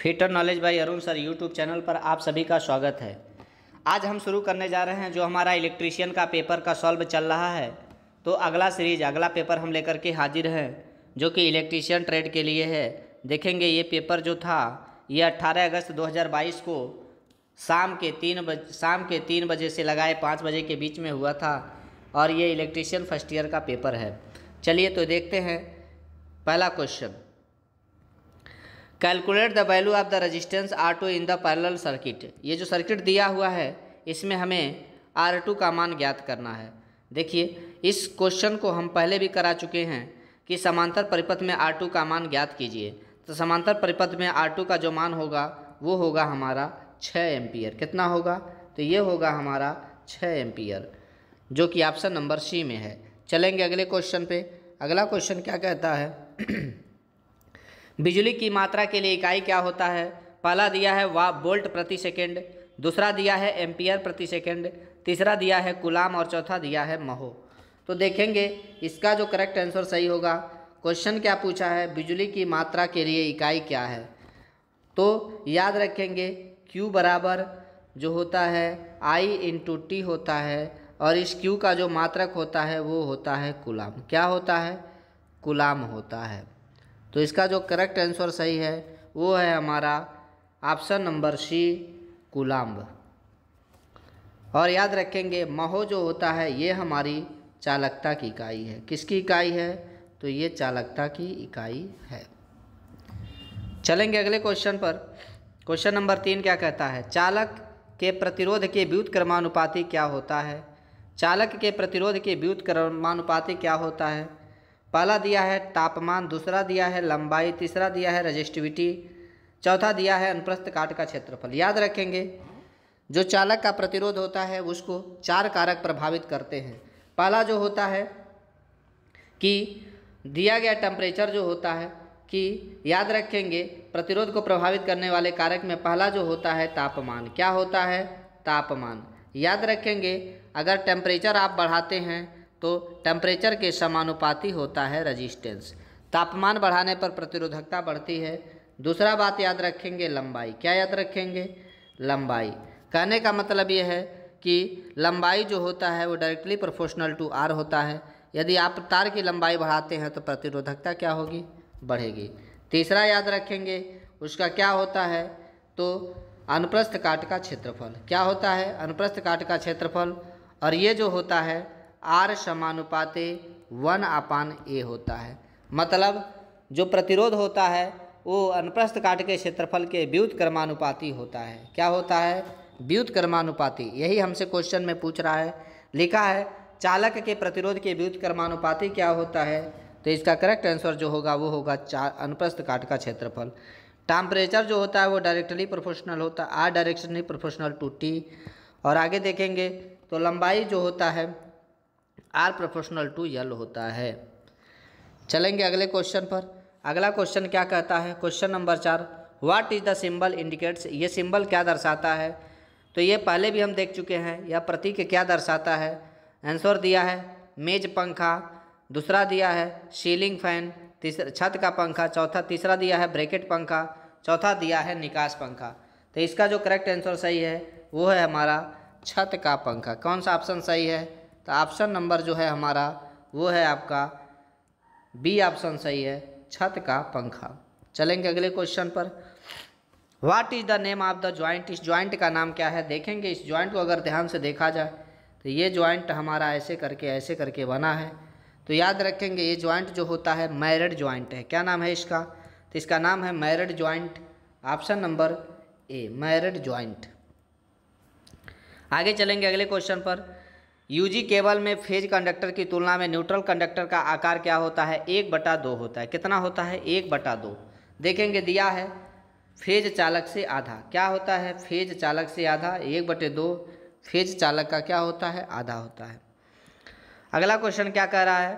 fitter knowledge by Arun sir YouTube channel पर आप सभी का स्वागत है आज हम शुरू करने जा रहे हैं जो हमारा इलेक्ट्रीशियन का पेपर का सॉल्व चल रहा है तो अगला सीरीज अगला पेपर हम लेकर के हाजिर हैं जो कि इलेक्ट्रीशियन ट्रेड के लिए है देखेंगे ये पेपर जो था ये अट्ठारह अगस्त 2022 को शाम के तीन बज शाम के तीन बजे से लगाए पाँच बजे के बीच में हुआ था और ये इलेक्ट्रीशियन फर्स्ट ईयर का पेपर है चलिए तो देखते हैं पहला question calculate the value of the resistance R two in the parallel circuit ये जो सर्किट दिया हुआ है इसमें हमें आर टू का मान ज्ञात करना है देखिए इस क्वेश्चन को हम पहले भी करा चुके हैं कि समांतर परिपथ में आर टू का मान ज्ञात कीजिए तो समांतर परिपथ में आर टू का जो मान होगा वो होगा हमारा छः एम्पियर कितना होगा तो ये होगा हमारा छः एम्पियर जो कि ऑप्शन नंबर सी में है चलेंगे अगले क्वेश्चन पे अगला क्वेश्चन क्या कहता है बिजली की मात्रा के लिए इकाई क्या होता है पहला दिया है वा बोल्ट प्रति सेकेंड दूसरा दिया है एम्पियर प्रति सेकेंड तीसरा दिया है गुलाम और चौथा दिया है महो तो देखेंगे इसका जो करेक्ट आंसर सही होगा क्वेश्चन क्या पूछा है बिजली की मात्रा के लिए इकाई क्या है तो याद रखेंगे Q बराबर जो होता है I इंटू टी होता है और इस Q का जो मात्रक होता है वो होता है कुलाम क्या होता है कुलाम होता है तो इसका जो करेक्ट आंसर सही है वो है हमारा ऑप्शन नंबर सी कुलाम्ब और याद रखेंगे महो जो होता है ये हमारी चालकता की इकाई है किसकी इकाई है तो ये चालकता की इकाई है चलेंगे अगले क्वेश्चन पर क्वेश्चन नंबर तीन क्या कहता है चालक के प्रतिरोध के व्युत क्रमानुपाति क्या होता है चालक के प्रतिरोध के व्युत क्रमानुपाति क्या होता है पहला दिया है तापमान दूसरा दिया है लंबाई तीसरा दिया है रजिस्टिविटी चौथा दिया है अनुप्रस्थ काट का क्षेत्रफल याद रखेंगे जो चालक का प्रतिरोध होता है उसको चार कारक प्रभावित करते हैं पहला जो होता है कि दिया गया टेम्परेचर जो होता है कि याद रखेंगे प्रतिरोध को प्रभावित करने वाले कारक में पहला जो होता है तापमान क्या होता है तापमान याद रखेंगे अगर टेम्परेचर आप बढ़ाते हैं तो टेम्परेचर के समानुपाती होता है रजिस्टेंस तापमान बढ़ाने पर प्रतिरोधकता बढ़ती है दूसरा बात याद रखेंगे लंबाई क्या याद रखेंगे लंबाई कहने का मतलब ये है कि लंबाई जो होता है वो डायरेक्टली प्रोफोशनल टू आर होता है यदि आप तार की लंबाई बढ़ाते हैं तो प्रतिरोधकता क्या होगी बढ़ेगी तीसरा याद रखेंगे उसका क्या होता है तो अनुप्रस्थ काट का क्षेत्रफल क्या होता है अनुप्रस्थ काट का क्षेत्रफल और ये जो होता है आर समानुपाते वन अपान ए होता है मतलब जो प्रतिरोध होता है वो अनुप्रस्थ काट के क्षेत्रफल के व्युत कर्मानुपाती होता है क्या होता है व्युत कर्मानुपाती यही हमसे क्वेश्चन में पूछ रहा है लिखा है चालक के प्रतिरोध के व्युत कर्मानुपाती क्या होता है तो इसका करेक्ट आंसर जो होगा वो होगा चा अनुप्रस्थ काट का क्षेत्रफल टेम्परेचर जो होता है वो डायरेक्टली प्रोफेशनल होता है R directly proportional to T और आगे देखेंगे तो लंबाई जो होता है आर प्रोफेशनल टू यल होता है चलेंगे अगले क्वेश्चन पर अगला क्वेश्चन क्या कहता है क्वेश्चन नंबर चार what is the symbol indicates ये सिंबल क्या दर्शाता है तो ये पहले भी हम देख चुके हैं यह प्रतीक क्या दर्शाता है आंसर दिया है मेज पंखा दूसरा दिया है सीलिंग फैन तीसरा छत का पंखा चौथा तीसरा दिया है ब्रैकेट पंखा चौथा दिया है निकास पंखा तो इसका जो करेक्ट आंसर सही है वो है हमारा छत का पंखा कौन सा ऑप्शन सही है तो ऑप्शन नंबर जो है हमारा वो है आपका बी ऑप्शन सही है छत का पंखा चलेंगे अगले क्वेश्चन पर what is the name of the joint इस ज्वाइंट का नाम क्या है देखेंगे इस ज्वाइंट को अगर ध्यान से देखा जाए तो ये ज्वाइंट हमारा ऐसे करके ऐसे करके बना है तो याद रखेंगे ये ज्वाइंट जो होता है मैरिड ज्वाइंट है क्या नाम है इसका तो इसका नाम है married joint option number A married joint आगे चलेंगे अगले क्वेश्चन पर यूजी केबल में फेज कंडक्टर की तुलना में न्यूट्रल कंडक्टर का आकार क्या होता है एक बटा दो होता है कितना होता है एक बटा दो देखेंगे दिया है फेज चालक से आधा क्या होता है फेज चालक से आधा एक बटे दो फेज चालक का क्या होता है आधा होता है अगला क्वेश्चन क्या कह रहा है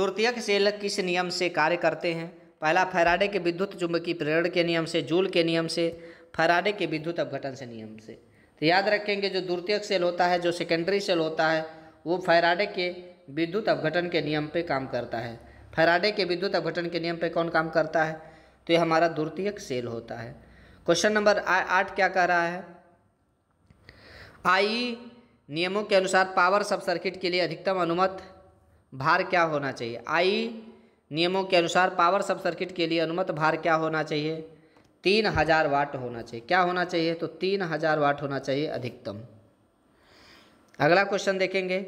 द्वितीयक सेलक किस नियम से कार्य करते हैं पहला फैराडे के विद्युत चुंबकीय प्रेरण के नियम से जूल के नियम से फैराडे के विद्युत अपघटन से नियम से तो याद रखेंगे जो द्वितीयक सेल होता है जो सेकेंडरी सेल होता है वो फैराडे के विद्युत अवघटन के नियम पे काम करता है फैराडे के विद्युत अवघटन के नियम पे कौन काम करता है तो ये हमारा द्वितीयक सेल होता है क्वेश्चन नंबर आठ क्या कह रहा है आई e नियमों के अनुसार पावर सब सर्किट के लिए अधिकतम अनुमत भार क्या होना चाहिए आई e नियमों के अनुसार पावर सब सर्किट के लिए अनुमत भार क्या होना चाहिए तीन हज़ार वाट होना चाहिए क्या होना चाहिए तो तीन हज़ार वाट होना चाहिए अधिकतम अगला क्वेश्चन देखेंगे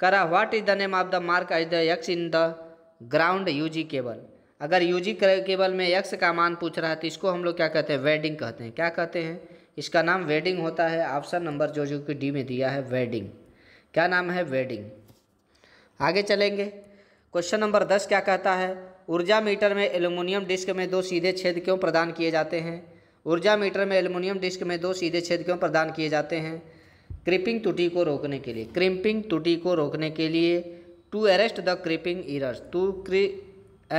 करा what is the name of the mark as the yaks in the ground UG cable अगर यूजी केबल में यक्स का मान पूछ रहा है तो इसको हम लोग क्या कहते हैं वेडिंग कहते हैं क्या कहते हैं इसका नाम वेडिंग होता है ऑप्शन नंबर जो जो कि डी में दिया है वेडिंग क्या नाम है वेडिंग आगे चलेंगे क्वेश्चन नंबर दस क्या कहता है ऊर्जा मीटर में एलुमिनियम डिस्क में दो सीधे छेद क्यों प्रदान किए जाते हैं ऊर्जा मीटर में एल्यूमिनियम डिस्क में दो सीधे छेद क्यों प्रदान किए जाते हैं क्रिपिंग त्रुटि को रोकने के लिए क्रिम्पिंग त्रुटि को रोकने के लिए to arrest the creeping error to क्रि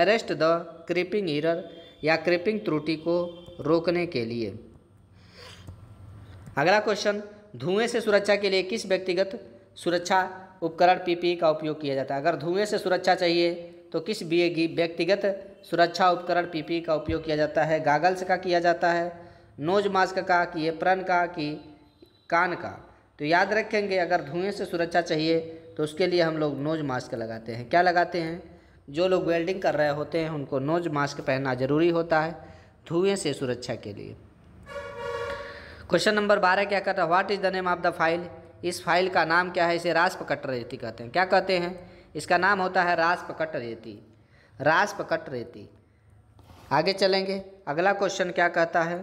अरेस्ट द क्रिपिंग ईरर या क्रिपिंग त्रुटि को रोकने के लिए अगला क्वेश्चन धुएं से सुरक्षा के लिए किस व्यक्तिगत सुरक्षा उपकरण पीपी e का उपयोग किया जाता है अगर धुएं से सुरक्षा चाहिए तो किस व्यक्तिगत सुरक्षा उपकरण पीपी का उपयोग किया जाता है गागल्स का किया जाता है नोज मास्क का कि एप्रन का कि कान का तो याद रखेंगे अगर धुएँ से सुरक्षा चाहिए तो उसके लिए हम लोग नोज मास्क लगाते हैं क्या लगाते हैं जो लोग वेल्डिंग कर रहे होते हैं उनको नोज मास्क पहनना ज़रूरी होता है धुएँ से सुरक्षा के लिए क्वेश्चन नंबर बारह क्या कहता है what is the name of the file इस फाइल का नाम क्या है इसे रास्प कटर कहते हैं क्या कहते हैं इसका नाम होता है रास्पकट रेती रास्पकट रेती आगे चलेंगे अगला क्वेश्चन क्या कहता है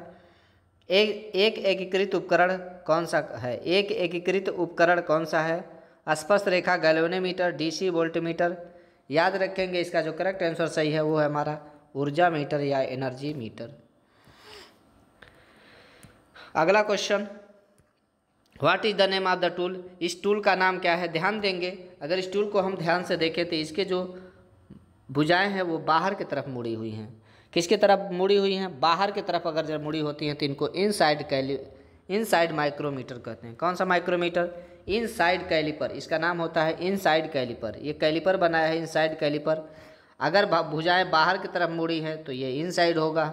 एक एक एकीकृत उपकरण कौन सा है एक एकीकृत उपकरण कौन सा है स्पर्श रेखा सी डीसी वोल्टमीटर याद रखेंगे इसका जो करेक्ट आंसर सही है वो है हमारा ऊर्जा मीटर या एनर्जी मीटर अगला question what is the name of the tool इस टूल का नाम क्या है ध्यान देंगे अगर इस टूल को हम ध्यान से देखें तो इसके जो भुजाएं हैं वो बाहर की तरफ मुड़ी हुई हैं किसके तरफ मुड़ी हुई हैं बाहर की तरफ अगर जब मुड़ी होती हैं तो इनको inside caliper inside micrometer कहते हैं कौन सा माइक्रोमीटर इन साइड कैलीपर इसका नाम होता है इन साइड कैलीपर ये कैलीपर बनाया है इन साइड कैलीपर अगर भुजाएं बाहर की तरफ मुड़ी हैं तो ये इन साइड होगा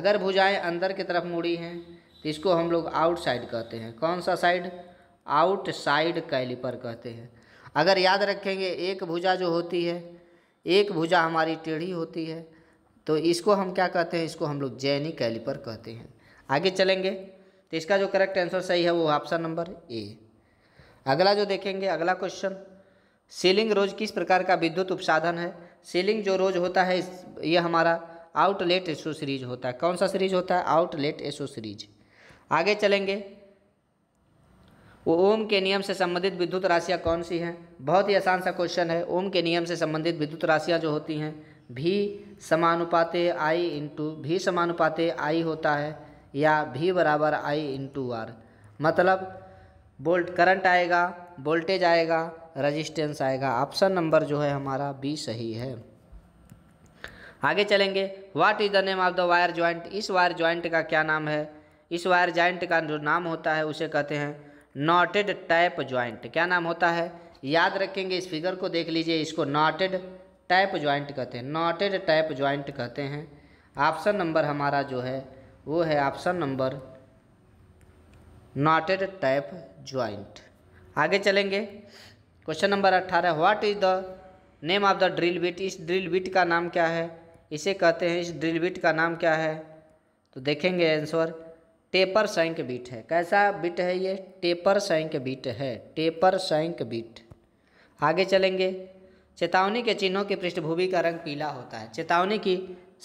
अगर भुजाएं अंदर की तरफ मुड़ी हैं तो इसको हम लोग आउटसाइड कहते हैं कौन सा साइड आउटसाइड कैलिपर कहते हैं अगर याद रखेंगे एक भुजा जो होती है एक भुजा हमारी टेढ़ी होती है तो इसको हम क्या कहते हैं इसको हम लोग जैनी कैलिपर कहते हैं आगे चलेंगे तो इसका जो करेक्ट आंसर सही है वो ऑप्शन नंबर ए अगला जो देखेंगे अगला क्वेश्चन सीलिंग रोज किस प्रकार का विद्युत उपसाधन है सीलिंग जो रोज होता है ये हमारा आउटलेट एसो सीरीज होता है कौन सा सीरीज होता है आउटलेट एसो सीरीज आगे चलेंगे वो ओम के नियम से संबंधित विद्युत राशियाँ कौन सी हैं बहुत ही आसान सा क्वेश्चन है ओम के नियम से संबंधित विद्युत राशियाँ जो होती हैं भी समानुपाते आई इंटू भी समानुपाते आई होता है या भी बराबर आई इंटू आर मतलब वोल्ट करंट आएगा वोल्टेज आएगा रजिस्टेंस आएगा ऑप्शन नंबर जो है हमारा बी सही है आगे चलेंगे what is the name of the wire joint इस वायर ज्वाइंट का क्या नाम है इस वायर जॉइंट का जो नाम होता है उसे कहते हैं नॉटेड टैप ज्वाइंट क्या नाम होता है याद रखेंगे इस फिगर को देख लीजिए इसको नॉटेड टैप ज्वाइंट कहते हैं नॉटेड टैप ज्वाइंट कहते हैं ऑप्शन नंबर हमारा जो है वो है option number knotted tap joint आगे चलेंगे क्वेश्चन नंबर अट्ठारह what is the name of the drill bit इस ड्रिल बिट का नाम क्या है इसे कहते हैं इस ड्रिल बिट का नाम क्या है तो देखेंगे आंसर टेपर सैंक बीट है कैसा बीट है ये टेपर सैंक बीट है टेपर सैंक बीट आगे चलेंगे चेतावनी के चिन्हों की पृष्ठभूमि का रंग पीला होता है चेतावनी की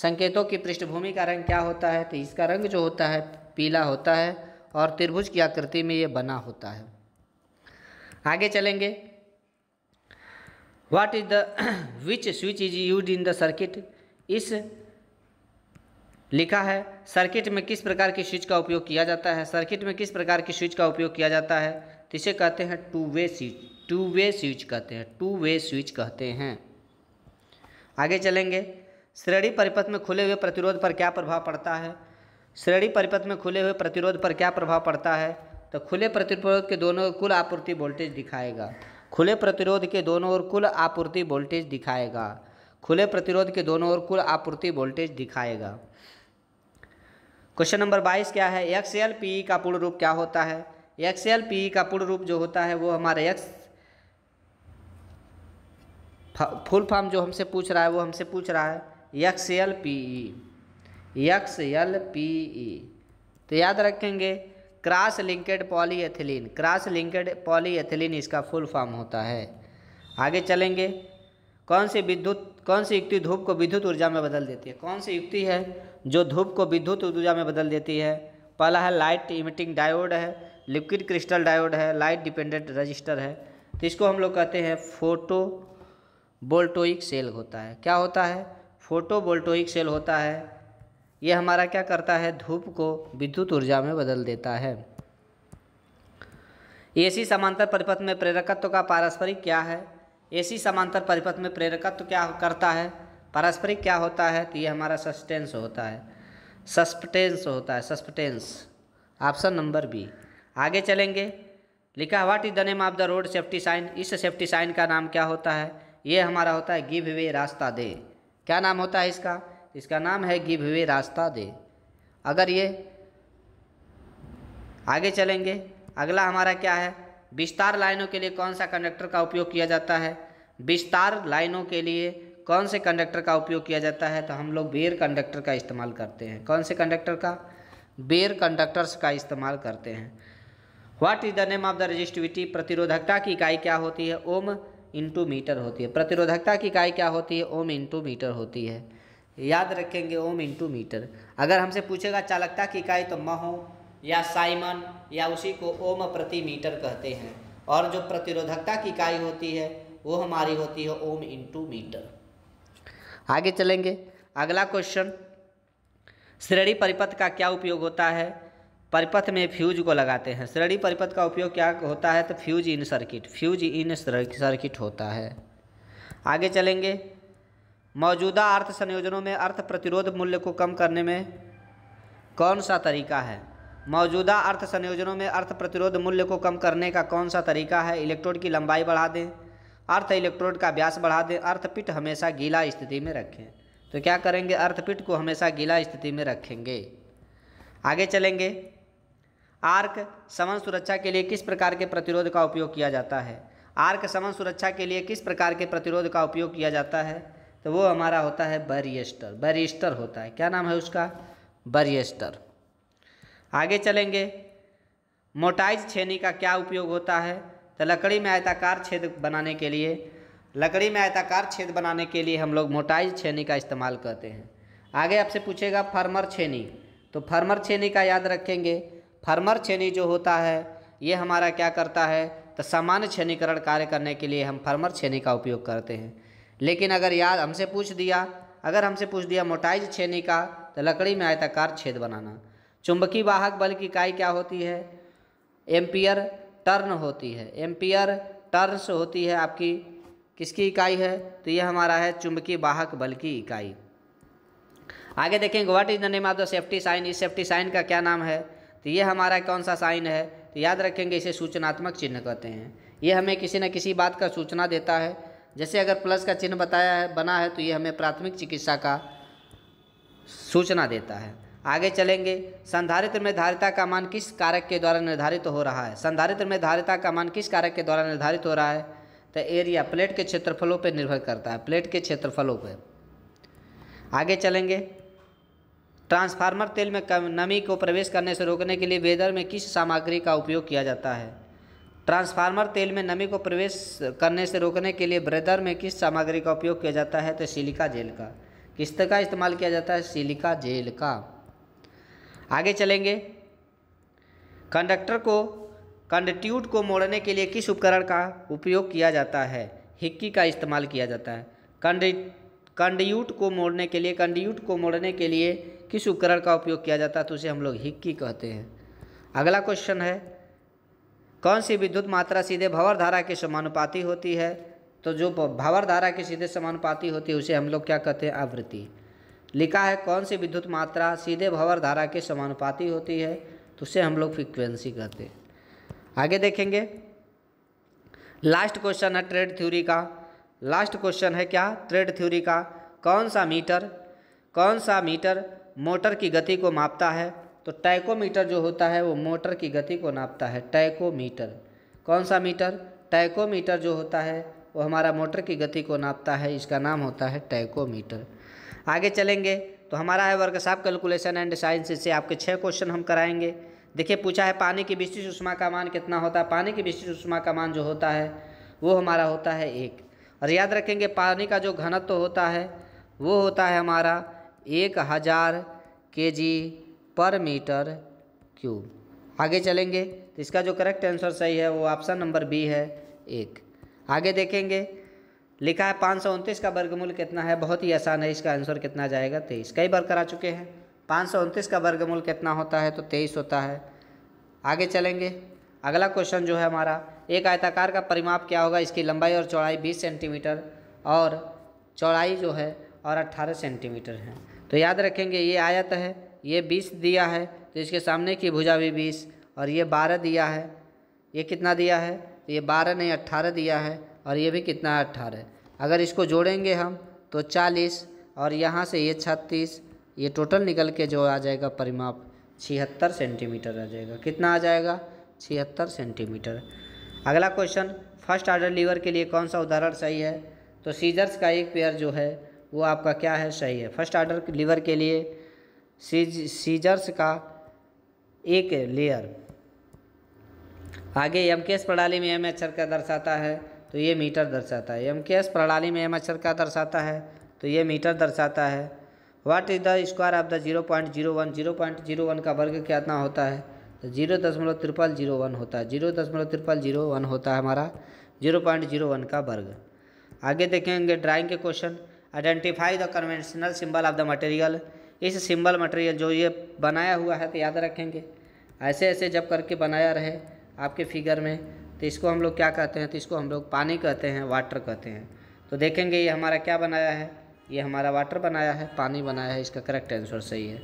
संकेतों की पृष्ठभूमि का रंग क्या होता है तो इसका रंग जो होता है पीला होता है और त्रिभुज की आकृति में ये बना होता है आगे चलेंगे what is the which switch is use in the circuit इस लिखा है सर्किट में किस प्रकार की स्विच का उपयोग किया जाता है सर्किट में किस प्रकार की स्विच का उपयोग किया जाता है तो इसे कहते हैं two way switch two way switch कहते हैं टू वे स्विच कहते हैं आगे चलेंगे श्रेणी परिपथ में खुले हुए प्रतिरोध पर क्या प्रभाव पड़ता है श्रेणी परिपथ में खुले हुए प्रतिरोध पर क्या प्रभाव पड़ता है तो खुले प्रतिरोध के दोनों कुल आपूर्ति वोल्टेज दिखाएगा खुले प्रतिरोध के दोनों ओर कुल आपूर्ति वोल्टेज दिखाएगा खुले प्रतिरोध के दोनों ओर कुल आपूर्ति वोल्टेज दिखाएगा क्वेश्चन नंबर बाईस क्या है एक्स एल पी का पूर्ण रूप क्या होता है एक्स एल पी का पूर्ण रूप जो होता है वो हमारे एक्स फुल फॉर्म जो हमसे पूछ रहा है वो हमसे पूछ रहा है X L P E X L P E तो याद रखेंगे cross linked polyethylene cross linked polyethylene इसका फुल फॉर्म होता है आगे चलेंगे कौन सी विद्युत कौन सी युक्ति धूप को विद्युत ऊर्जा में बदल देती है कौन सी युक्ति है जो धूप को विद्युत ऊर्जा में बदल देती है पहला है लाइट इमिटिंग डायोड है लिक्विड क्रिस्टल डायोड है लाइट डिपेंडेंट रजिस्टर है तो इसको हम लोग कहते हैं फोटो बोल्टोइक सेल होता है क्या होता है फोटो बोल्टोइक सेल होता है ये हमारा क्या करता है धूप को विद्युत ऊर्जा में बदल देता है एसी समांतर परिपथ में प्रेरकत्व का पारस्परिक क्या है एसी समांतर परिपथ में प्रेरकत्व क्या करता है पारस्परिक क्या होता है तो ये हमारा सस्टेंस होता है सस्पटेंस होता है सस्पटेंस ऑप्शन नंबर बी आगे चलेंगे लिखा what is the name of the road safety sign इस सेफ्टी साइन का नाम क्या होता है ये हमारा होता है गिव वे रास्ता दे क्या नाम होता है इसका इसका नाम है गिव वे रास्ता दे अगर ये आगे चलेंगे अगला हमारा क्या है विस्तार लाइनों के लिए कौन सा कंडक्टर का उपयोग किया जाता है विस्तार लाइनों के लिए कौन से कंडक्टर का उपयोग किया जाता है तो हम लोग बेयर कंडक्टर का इस्तेमाल करते हैं कौन से कंडक्टर का बेयर कंडक्टर्स का इस्तेमाल करते हैं what is the name of the resistivity प्रतिरोधकता की इकाई क्या होती है ओम इंटू मीटर होती है प्रतिरोधकता की इकाई क्या होती है ओम इंटू मीटर होती है याद रखेंगे ओम इंटू मीटर अगर हमसे पूछेगा चालकता की इकाई तो महो या साइमन या उसी को ओम प्रति मीटर कहते हैं और जो प्रतिरोधकता की इकाई होती है वो हमारी होती है ओम इंटू मीटर आगे चलेंगे अगला क्वेश्चन श्रेणी परिपथ का क्या उपयोग होता है परिपथ में फ्यूज को लगाते हैं श्रेणी परिपथ का उपयोग क्या होता है तो fuse in circuit fuse in circuit होता है आगे चलेंगे मौजूदा अर्थ संयोजनों में अर्थ प्रतिरोध मूल्य को कम करने में कौन सा तरीका है मौजूदा अर्थ संयोजनों में अर्थ प्रतिरोध मूल्य को कम करने का कौन सा तरीका है इलेक्ट्रोड की लंबाई बढ़ा दें अर्थ इलेक्ट्रोड का व्यास बढ़ा दें अर्थपिट हमेशा गीला स्थिति में रखें तो क्या करेंगे अर्थपिट को हमेशा गीला स्थिति में रखेंगे आगे चलेंगे आर्क समन सुरक्षा के लिए किस प्रकार के प्रतिरोध का उपयोग किया जाता है आर्क समन सुरक्षा के लिए किस प्रकार के प्रतिरोध का उपयोग किया जाता है तो वो हमारा होता है बरिएस्टर बरिएस्टर होता है क्या नाम है उसका बरिएस्टर आगे चलेंगे मोटाइज छेनी का क्या उपयोग होता है तो लकड़ी में आयताकार छेद बनाने के लिए लकड़ी में आयताकार छेद बनाने के लिए हम लोग मोटाई छेनी का इस्तेमाल करते हैं आगे आपसे पूछेगा फर्मर छेनी तो फर्मर छेनी का याद रखेंगे फर्मर छेनी जो होता है ये हमारा क्या करता है तो सामान्य छेनीकरण कार्य करने के लिए हम फर्मर छेनी का उपयोग करते हैं लेकिन अगर याद हमसे पूछ दिया अगर हमसे पूछ दिया मोटाइज छेनी का तो लकड़ी में आयताकार छेद बनाना चुंबकीय वाहक बल की इकाई क्या होती है एम्पियर टर्न होती है एम्पियर टर्न्स होती है आपकी किसकी इकाई है तो ये हमारा है चुंबकीय वाहक बल की इकाई आगे देखेंगे what is the name of the safety sign इस सेफ्टी साइन का क्या नाम है तो ये हमारा कौन सा साइन है तो याद रखेंगे इसे सूचनात्मक चिन्ह कहते हैं ये हमें किसी न किसी बात का सूचना देता है जैसे अगर प्लस का चिन्ह बताया है बना है तो ये हमें प्राथमिक चिकित्सा का सूचना देता है आगे चलेंगे संधारित्र में धारिता का मान किस कारक के द्वारा निर्धारित हो रहा है संधारित्र में धारिता का मान किस कारक के द्वारा निर्धारित हो रहा है तो एरिया प्लेट के क्षेत्रफलों पर निर्भर करता है प्लेट के क्षेत्रफलों पर आगे चलेंगे ट्रांसफार्मर तेल में कम नमी को प्रवेश करने से रोकने के लिए वेदर में किस सामग्री का उपयोग किया जाता है ट्रांसफार्मर तेल में नमी को प्रवेश करने से रोकने के लिए ब्रेदर में किस सामग्री का उपयोग किया जाता है तो सिलिका जेल का किस का इस्तेमाल किया जाता है सिलिका जेल का आगे चलेंगे कंडक्टर को कंडट्यूट को मोड़ने के लिए किस उपकरण का उपयोग किया जाता है हिक्की का इस्तेमाल किया जाता है कंड कंडयूट को मोड़ने के लिए कंडयूट को मोड़ने के लिए किस उपकरण का उपयोग किया जाता है तो उसे हम लोग हिक्की कहते हैं अगला क्वेश्चन है कौन सी विद्युत मात्रा सीधे भंवर धारा के समानुपाती होती है तो जो भंवर धारा के सीधे समानुपाती होती है उसे हम लोग क्या कहते हैं आवृत्ति लिखा है कौन सी विद्युत मात्रा सीधे भंवर धारा के समानुपाती होती है तो उसे हम लोग फ्रिक्वेंसी कहते हैं आगे देखेंगे लास्ट क्वेश्चन है ट्रेड थ्योरी का लास्ट क्वेश्चन है क्या ट्रेड थ्योरी का कौन सा मीटर कौन सा मीटर मोटर की गति को मापता है तो टैकोमीटर जो होता है वो मोटर की गति को नापता है टैकोमीटर कौन सा मीटर टैकोमीटर जो होता है वो हमारा मोटर की गति को नापता है इसका नाम होता है मीटर आगे चलेंगे तो हमारा है साहब कैलकुलेशन एंड साइंस से आपके छः क्वेश्चन हम कराएंगे देखिए पूछा है पानी की विशिष्ट सुषमा का मान कितना होता है पानी की विशिष्ट सुषमा का मान जो होता है वो हमारा होता है एक और याद रखेंगे पानी का जो घनत्व तो होता है वो होता है हमारा एक हज़ार के जी पर मीटर क्यूब आगे चलेंगे तो इसका जो करेक्ट आंसर सही है वो ऑप्शन नंबर बी है एक आगे देखेंगे लिखा है पाँच सौ उनतीस का वर्गमूल कितना है बहुत ही आसान है इसका आंसर कितना जाएगा तेईस कई बार करा चुके हैं पाँच सौ का वर्गमूल कितना होता है तो तेईस होता है आगे चलेंगे अगला क्वेश्चन जो है हमारा एक आयताकार का परिमाप क्या होगा इसकी लंबाई और चौड़ाई बीस सेंटीमीटर और चौड़ाई जो है और अट्ठारह सेंटीमीटर है तो याद रखेंगे ये आयत है ये बीस दिया है तो इसके सामने की भुजा भी बीस और ये बारह दिया है ये कितना दिया है तो ये बारह नहीं 18 दिया है और ये भी कितना है अट्ठारह अगर इसको जोड़ेंगे हम तो चालीस और यहाँ से ये छत्तीस ये टोटल निकल के जो आ जाएगा परिमाप छिहत्तर सेंटीमीटर आ जाएगा कितना आ जाएगा छिहत्तर सेंटीमीटर अगला क्वेश्चन फर्स्ट आर्डर लीवर के लिए कौन सा उदाहरण सही है तो सीजर्स का एक पेयर जो है वो आपका क्या है सही है फर्स्ट आर्डर लीवर के लिए सीज सीजर्स का एक लेयर आगे एम प्रणाली में एम अक्षर का दर्शाता है तो ये मीटर दर्शाता है एम के एस प्रणाली में एम अक्षर का दर्शाता है तो ये मीटर दर्शाता है what is the square of the zero point zero one zero point zero one का वर्ग कितना होता है तो जीरो दशमलव त्रिपल जीरो वन होता है जीरो दशमलव त्रिपल जीरो वन होता है हमारा जीरो पॉइंट जीरो वन का वर्ग आगे देखेंगे ड्राइंग के question identify the conventional symbol of the material इस सिंबल मटेरियल जो ये बनाया हुआ है तो याद रखेंगे ऐसे ऐसे जब करके बनाया रहे आपके फिगर में तो इसको हम लोग क्या कहते हैं तो इसको हम लोग पानी कहते हैं वाटर कहते हैं तो देखेंगे ये हमारा क्या बनाया है ये हमारा वाटर बनाया है पानी बनाया है इसका करेक्ट आंसर सही है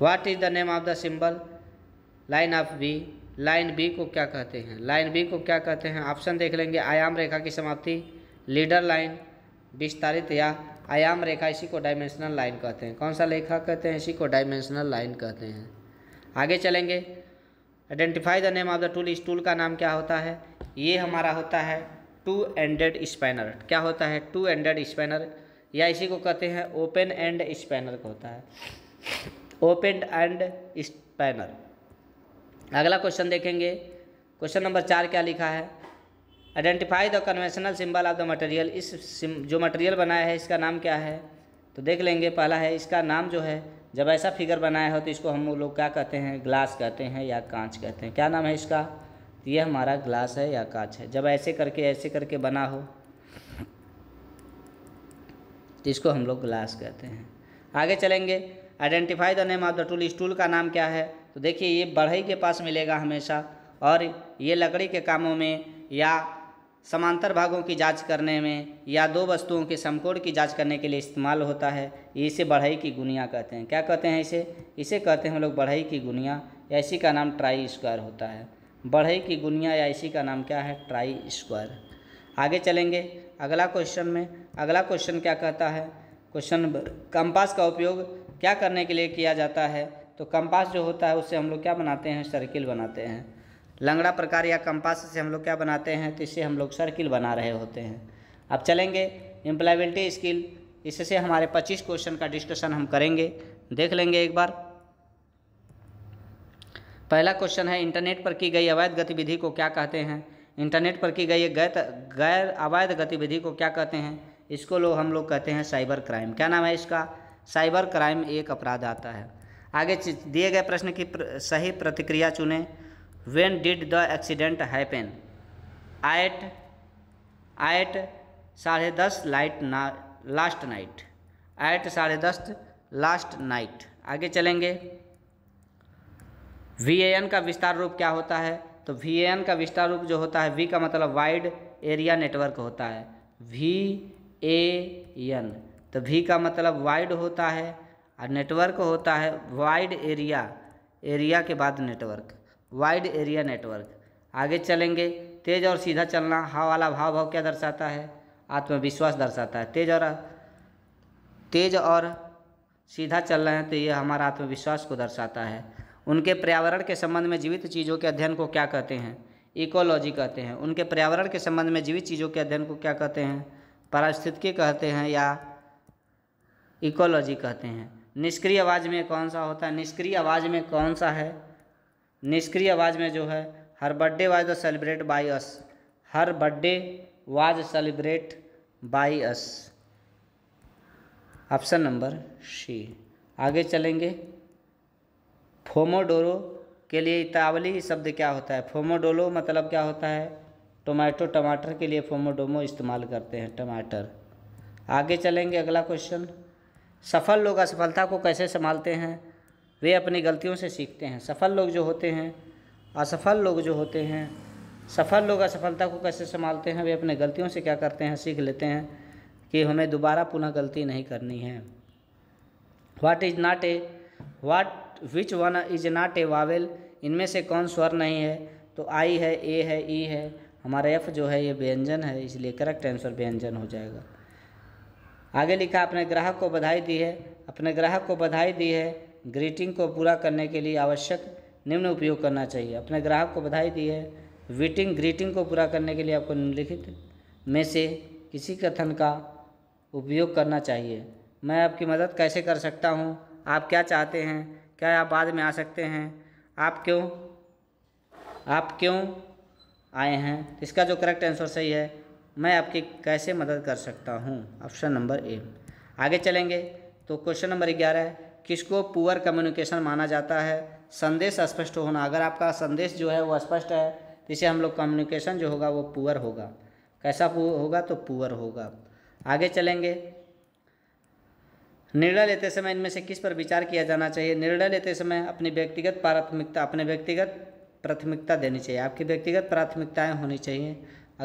what is the name of the symbol line of B line B को क्या कहते हैं लाइन बी को क्या कहते हैं ऑप्शन देख लेंगे आयाम रेखा की समाप्ति लीडर लाइन विस्तारित या आयाम रेखा इसी को डायमेंशनल लाइन कहते हैं कौन सा रेखा कहते हैं इसी को डायमेंशनल लाइन कहते हैं आगे चलेंगे identify the name of the tool इस टूल का नाम क्या होता है ये हमारा होता है टू एंडेड स्पैनर क्या होता है टू एंडेड स्पैनर या इसी को कहते हैं ओपन एंड स्पैनर को होता है ओपन एंड स्पैनर अगला क्वेश्चन देखेंगे क्वेश्चन नंबर चार क्या लिखा है identify the conventional symbol of the material इस जो मटेरियल बनाया है इसका नाम क्या है तो देख लेंगे पहला है इसका नाम जो है जब ऐसा फिगर बनाया हो तो इसको हम लोग क्या कहते हैं ग्लास कहते हैं या कांच कहते हैं क्या नाम है इसका तो ये हमारा ग्लास है या कांच है जब ऐसे करके ऐसे करके बना हो तो इसको हम लोग ग्लास कहते हैं आगे चलेंगे identify the name of the tool इस टूल का नाम क्या है तो देखिए ये बढ़ई के पास मिलेगा हमेशा और ये लकड़ी के कामों में या समांतर भागों की जांच करने में या दो वस्तुओं के समकोण की जांच करने के लिए इस्तेमाल होता है इसे बढ़ई की गुनिया कहते हैं क्या कहते हैं इसे इसे कहते हैं हम लोग बढ़ई की गुनिया या इसी का नाम ट्राई स्क्वायर होता है बढ़ई की गुनिया या इसी का नाम क्या है ट्राई स्क्वायर आगे चलेंगे अगला क्वेश्चन में अगला क्वेश्चन क्या कहता है क्वेश्चन कंपास का उपयोग क्या करने के लिए किया जाता है तो कंपास जो होता है उससे हम लोग क्या बनाते हैं सर्किल बनाते हैं लंगड़ा प्रकार या कंपास से हम लोग क्या बनाते हैं तो इससे हम लोग सर्किल बना रहे होते हैं अब चलेंगे इम्प्लाइबिलिटी स्किल इससे हमारे 25 क्वेश्चन का डिस्कशन हम करेंगे देख लेंगे एक बार पहला क्वेश्चन है इंटरनेट पर की गई अवैध गतिविधि को क्या कहते हैं इंटरनेट पर की गई गैर गैर अवैध गतिविधि को क्या कहते हैं इसको लोग हम लोग कहते हैं साइबर क्राइम क्या नाम है इसका साइबर क्राइम एक अपराध आता है आगे दिए गए प्रश्न की प्र, सही प्रतिक्रिया चुनें when did the accident happen at at साढ़े दस लाइट ना लास्ट नाइट एट साढ़े दस लास्ट नाइट आगे चलेंगे वी एन का विस्तार रूप क्या होता है तो वी एन का विस्तार रूप जो होता है वी का मतलब वाइड एरिया नेटवर्क होता है वी ए एन तो वी का मतलब वाइड होता है और नेटवर्क होता है वाइड एरिया एरिया के बाद नेटवर्क वाइड एरिया नेटवर्क आगे चलेंगे तेज और सीधा चलना हा वाला भाव भाव क्या दर्शाता है आत्मविश्वास दर्शाता है तेज और तेज और सीधा चल रहे हैं तो ये हमारा आत्मविश्वास को दर्शाता है उनके पर्यावरण के संबंध में जीवित चीज़ों के अध्ययन को क्या कहते हैं इकोलॉजी कहते हैं उनके पर्यावरण के संबंध में जीवित चीज़ों के अध्ययन को क्या कहते हैं पारिस्थितिकी कहते हैं या इकोलॉजी कहते हैं निष्क्रिय आवाज़ में कौन सा होता है निष्क्रिय आवाज़ में कौन सा है निष्क्रिय आवाज़ में जो है her birthday was the celebrate by us her birthday was celebrate by us option number C आगे चलेंगे फोमोडोरो के लिए इतावली शब्द क्या होता है फोमोडोलो मतलब क्या होता है टोमेटो टमाटर के लिए फोमोडोमो इस्तेमाल करते हैं टमाटर आगे चलेंगे अगला क्वेश्चन सफल लोग असफलता को कैसे संभालते हैं वे अपनी गलतियों से सीखते हैं सफल लोग जो होते हैं असफल लोग जो होते हैं सफल लोग असफलता को कैसे संभालते हैं वे अपने गलतियों से क्या करते हैं सीख लेते हैं कि हमें दोबारा पुनः गलती नहीं करनी है what is not a what which one is not a vowel इनमें से कौन स्वर नहीं है तो आई है ए है ई e है हमारा एफ जो है ये व्यंजन है इसलिए करेक्ट आंसर व्यंजन हो जाएगा आगे लिखा अपने ग्राहक को बधाई दी है अपने ग्राहक को बधाई दी है ग्रीटिंग को पूरा करने के लिए आवश्यक निम्न उपयोग करना चाहिए अपने ग्राहक को बधाई दी है वीटिंग ग्रीटिंग को पूरा करने के लिए आपको निम्नलिखित में से किसी कथन का उपयोग करना चाहिए मैं आपकी मदद कैसे कर सकता हूँ आप क्या चाहते हैं क्या आप बाद में आ सकते हैं आप क्यों आप क्यों आए हैं इसका जो करेक्ट आंसर सही है मैं आपकी कैसे मदद कर सकता हूँ ऑप्शन नंबर ए आगे चलेंगे तो क्वेश्चन नंबर ग्यारह किसको पुअर कम्युनिकेशन माना जाता है संदेश स्पष्ट होना अगर आपका संदेश जो है वो स्पष्ट है तो इसे हम लोग कम्युनिकेशन जो होगा वो पुअर होगा कैसा होगा तो पुअर होगा आगे चलेंगे निर्णय लेते समय इनमें से किस पर विचार किया जाना चाहिए निर्णय लेते समय अपनी व्यक्तिगत प्राथमिकता अपने व्यक्तिगत प्राथमिकता देनी चाहिए आपकी व्यक्तिगत प्राथमिकताएं होनी चाहिए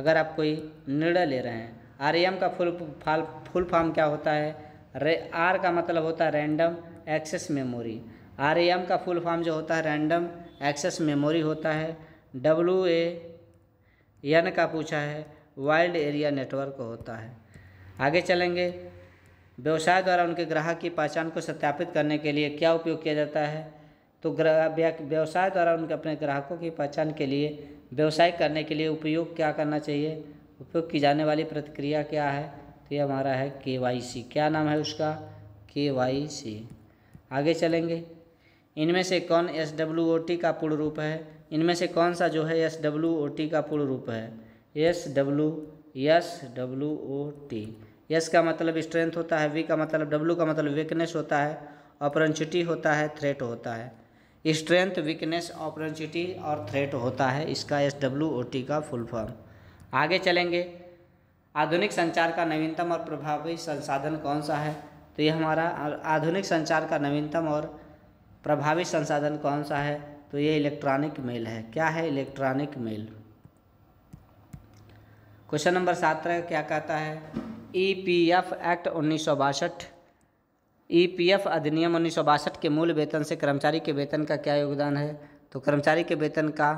अगर आप कोई निर्णय ले रहे हैं आर का फुल फाल फुल फॉर्म क्या होता है रे आर का मतलब होता है रैंडम एक्सेस मेमोरी आर का फुल फॉर्म जो होता है रैंडम एक्सेस मेमोरी होता है डब्ल्यू ए एन का पूछा है वाइल्ड एरिया नेटवर्क होता है आगे चलेंगे व्यवसाय द्वारा उनके ग्राहक की पहचान को सत्यापित करने के लिए क्या उपयोग किया जाता है तो व्यवसाय द्वारा उनके अपने ग्राहकों की पहचान के लिए व्यवसाय करने के लिए उपयोग क्या करना चाहिए उपयोग की जाने वाली प्रतिक्रिया क्या है तो ये हमारा है के क्या नाम है उसका के आगे चलेंगे इनमें से कौन एस डब्ल्यू ओ टी का पूर्ण रूप है इनमें से कौन सा जो है एस डब्ल्यू ओ टी का पूर्ण रूप है S W S W O T S का मतलब स्ट्रेंथ होता है वी का मतलब डब्ल्यू का मतलब वीकनेस होता है अपरचिटी होता है थ्रेट होता है स्ट्रेंथ वीकनेस अपरचिटी और थ्रेट होता है इसका एस डब्ल्यू ओ टी का फुल फॉर्म आगे चलेंगे आधुनिक संचार का नवीनतम और प्रभावी संसाधन कौन सा है तो ये हमारा आधुनिक संचार का नवीनतम और प्रभावी संसाधन कौन सा है तो ये इलेक्ट्रॉनिक मेल है क्या है इलेक्ट्रॉनिक मेल क्वेश्चन नंबर सात क्या कहता है ई पी एफ एक्ट उन्नीस सौ बासठ ई पी एफ अधिनियम उन्नीस सौ बासठ के मूल वेतन से कर्मचारी के वेतन का क्या योगदान है तो कर्मचारी के वेतन का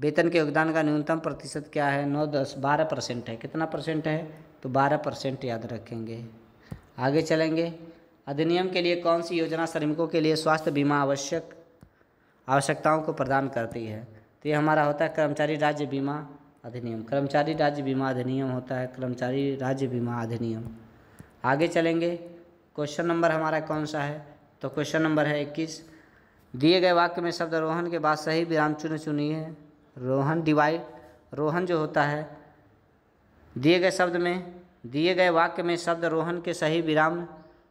वेतन के योगदान का न्यूनतम प्रतिशत क्या है नौ दस बारह परसेंट है कितना परसेंट है तो बारह परसेंट याद रखेंगे आगे चलेंगे अधिनियम के लिए कौन सी योजना श्रमिकों के लिए स्वास्थ्य बीमा आवश्यक आवश्यकताओं को प्रदान करती है तो ये हमारा होता है कर्मचारी राज्य बीमा अधिनियम कर्मचारी राज्य बीमा अधिनियम होता है कर्मचारी राज्य बीमा अधिनियम आगे चलेंगे क्वेश्चन नंबर हमारा कौन सा है तो क्वेश्चन नंबर है इक्कीस दिए गए वाक्य में शब्द रोहन के बाद सही विराम चुन है रोहन डिवाइड रोहन जो होता है दिए गए शब्द में दिए गए वाक्य में शब्द रोहन के सही विराम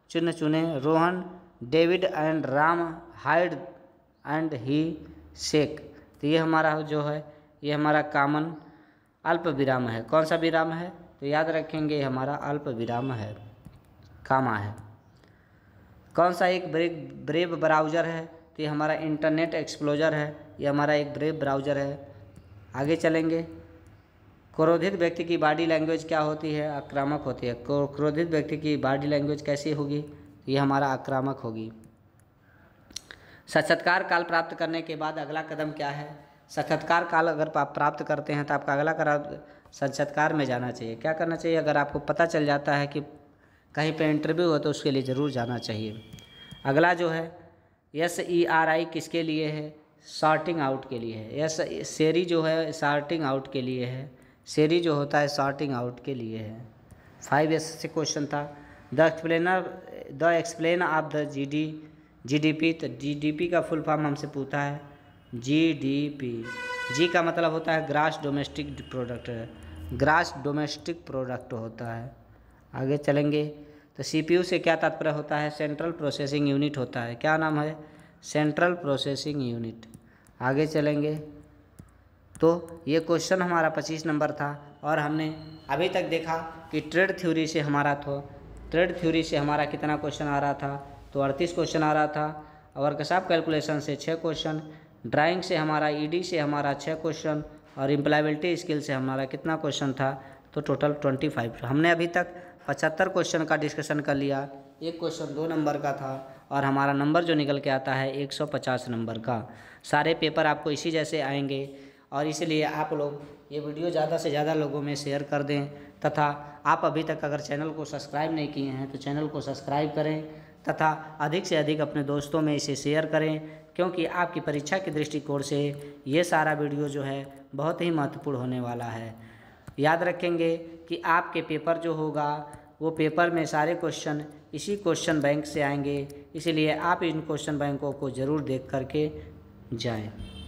चिन्ह चुने Rohan David and Ram hide and he seek तो ये हमारा जो है ये हमारा कामन अल्प विराम है कौन सा विराम है तो याद रखेंगे ये हमारा अल्प विराम है कामा है कौन सा एक ब्रेक ब्रेव ब्राउज़र है तो ये हमारा इंटरनेट एक्सप्लोजर है ये हमारा एक ब्रेव ब्राउज़र है आगे चलेंगे क्रोधित व्यक्ति की बॉडी लैंग्वेज क्या होती है आक्रामक होती है क्रोधित व्यक्ति की बॉडी लैंग्वेज कैसी होगी ये हमारा आक्रामक होगी सत्कार काल प्राप्त करने के बाद अगला कदम क्या है सत्कार काल अगर आप प्राप्त करते हैं तो आपका अगला कदम साक्षात्कार में जाना चाहिए क्या करना चाहिए अगर आपको पता चल जाता है कि कहीं पर इंटरव्यू हो तो उसके लिए ज़रूर जाना चाहिए अगला जो है एस ई आर आई किसके लिए है शार्टिंग आउट के लिए है एस शेरी जो है शार्टिंग आउट के लिए है सीरीज जो होता है शॉर्टिंग आउट के लिए है फाइव एस से क्वेश्चन था the explainer the explain of the G D G D P तो जी डी पी का फुल फॉर्म हमसे पूछा है जी डी पी जी का मतलब होता है gross domestic product gross domestic product होता है आगे चलेंगे तो सीपीयू से क्या तात्पर्य होता है सेंट्रल प्रोसेसिंग यूनिट होता है क्या नाम है सेंट्रल प्रोसेसिंग यूनिट आगे चलेंगे तो ये क्वेश्चन हमारा पच्चीस नंबर था और हमने अभी तक देखा कि ट्रेड थ्योरी से हमारा तो ट्रेड थ्योरी से हमारा कितना क्वेश्चन आ रहा था तो अड़तीस क्वेश्चन आ रहा था और कसाब कैलकुलेशन से छः क्वेश्चन ड्राइंग से हमारा ईडी से हमारा छः क्वेश्चन और इम्प्लाइबिलिटी स्किल से हमारा कितना क्वेश्चन था तो टोटल ट्वेंटी फाइव हमने अभी तक पचहत्तर क्वेश्चन का डिस्कशन कर लिया एक क्वेश्चन दो नंबर का था और हमारा नंबर जो निकल के आता है 150 नंबर का सारे पेपर आपको इसी जैसे आएंगे और इसलिए आप लोग ये वीडियो ज़्यादा से ज़्यादा लोगों में शेयर कर दें तथा आप अभी तक अगर चैनल को सब्सक्राइब नहीं किए हैं तो चैनल को सब्सक्राइब करें तथा अधिक से अधिक अपने दोस्तों में इसे शेयर करें क्योंकि आपकी परीक्षा के दृष्टिकोण से ये सारा वीडियो जो है बहुत ही महत्वपूर्ण होने वाला है याद रखेंगे कि आपके पेपर जो होगा वो पेपर में सारे क्वेश्चन इसी क्वेश्चन बैंक से आएंगे इसलिए आप इन क्वेश्चन बैंकों को ज़रूर देख करके जाएँ